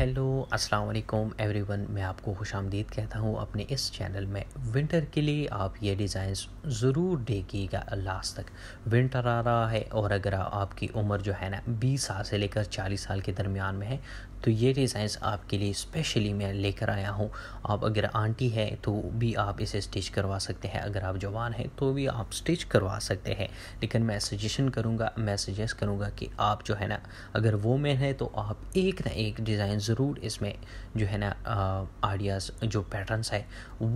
hello अस्सलाम वालेकुम everyone मैं आपको खुश आमदीद कहता हूँ अपने इस चैनल में विंटर के लिए आप ये डिज़ाइंस ज़रूर देखिएगा लास्ट तक विंटर आ रहा है और अगर आपकी उम्र जो है ना 20 साल से लेकर 40 साल के दरमियान में है तो ये डिज़ाइंस आपके लिए स्पेशली मैं लेकर आया हूँ आप अगर आंटी है तो भी आप इसे स्टिच करवा सकते हैं अगर आप जवान हैं तो भी आप स्टिच करवा सकते हैं लेकिन मैं सजेशन करूँगा मैं सजेस्ट करूँगा कि आप जो है ना अगर वो है तो आप एक ना एक डिज़ाइन ज़रूर इसमें जो है ना आइडियाज़ जो पैटर्न्स है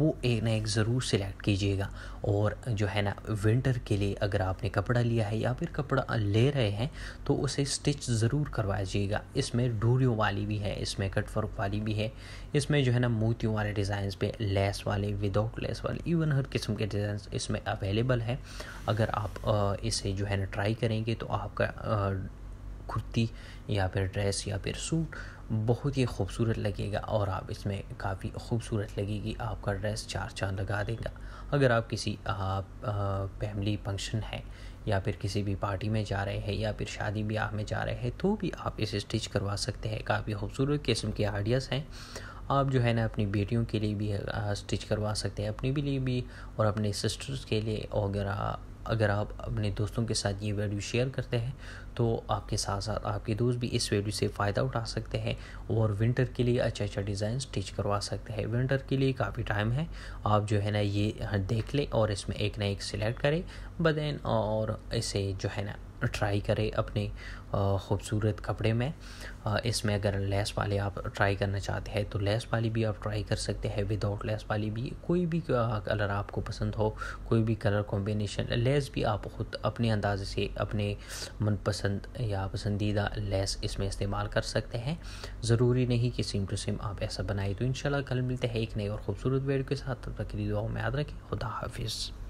वो एक ना एक ज़रूर सिलेक्ट कीजिएगा और जो है ना विंटर के लिए अगर आपने कपड़ा लिया है या फिर कपड़ा ले रहे हैं तो उसे स्टिच ज़रूर करवाइएगा इसमें डूरियो वाली भी है इसमें कटवर्क वाली भी है इसमें जो है ना मोतियों वाले डिज़ाइन पे लेस वाले विदाउट लेस वाले इवन हर किस्म के डिज़ाइन इसमें अवेलेबल है अगर आप इसे जो है ना ट्राई करेंगे तो आपका कुर्ती या फिर ड्रेस या फिर सूट बहुत ही खूबसूरत लगेगा और आप इसमें काफ़ी खूबसूरत लगेगी आपका ड्रेस चार चांद लगा देगा अगर आप किसी आप फैमिली फंक्शन है या फिर किसी भी पार्टी में जा रहे हैं या फिर शादी ब्याह में जा रहे हैं तो भी आप इसे स्टिच करवा सकते हैं काफ़ी खूबसूरत किस्म के आइडियाज़ हैं आप जो है ना अपनी बेटियों के लिए भी स्टिच करवा सकते हैं अपने भी लिए भी और अपने सिस्टर्स के लिए और अगर आप अपने दोस्तों के साथ ये वीडियो शेयर करते हैं तो आपके साथ साथ आपके दोस्त भी इस वीडियो से फ़ायदा उठा सकते हैं और विंटर के लिए अच्छा अच्छा डिज़ाइन स्टिच करवा सकते हैं विंटर के लिए काफ़ी टाइम है आप जो है ना ये हाँ, देख लें और इसमें एक ना एक सिलेक्ट करें बदन और इसे जो है ना ट्राई करें अपने खूबसूरत कपड़े में इसमें अगर लेस वाले आप ट्राई करना चाहते हैं तो लेस वाली भी आप ट्राई कर सकते हैं विदाउट लेस वाली भी कोई भी कलर आपको पसंद हो कोई भी कलर कॉम्बिनेशन लेस भी आप खुद अपने अंदाजे से अपने मनपसंद या पसंदीदा लेस इसमें इस्तेमाल कर सकते हैं ज़रूरी नहीं कि सिम टू सिम आप ऐसा बनाए तो इन कल मिलते हैं एक नए और ख़ूबसूरत वेड के साथ तब तक के लिए दुआ में याद रखें खुदा हाफिज़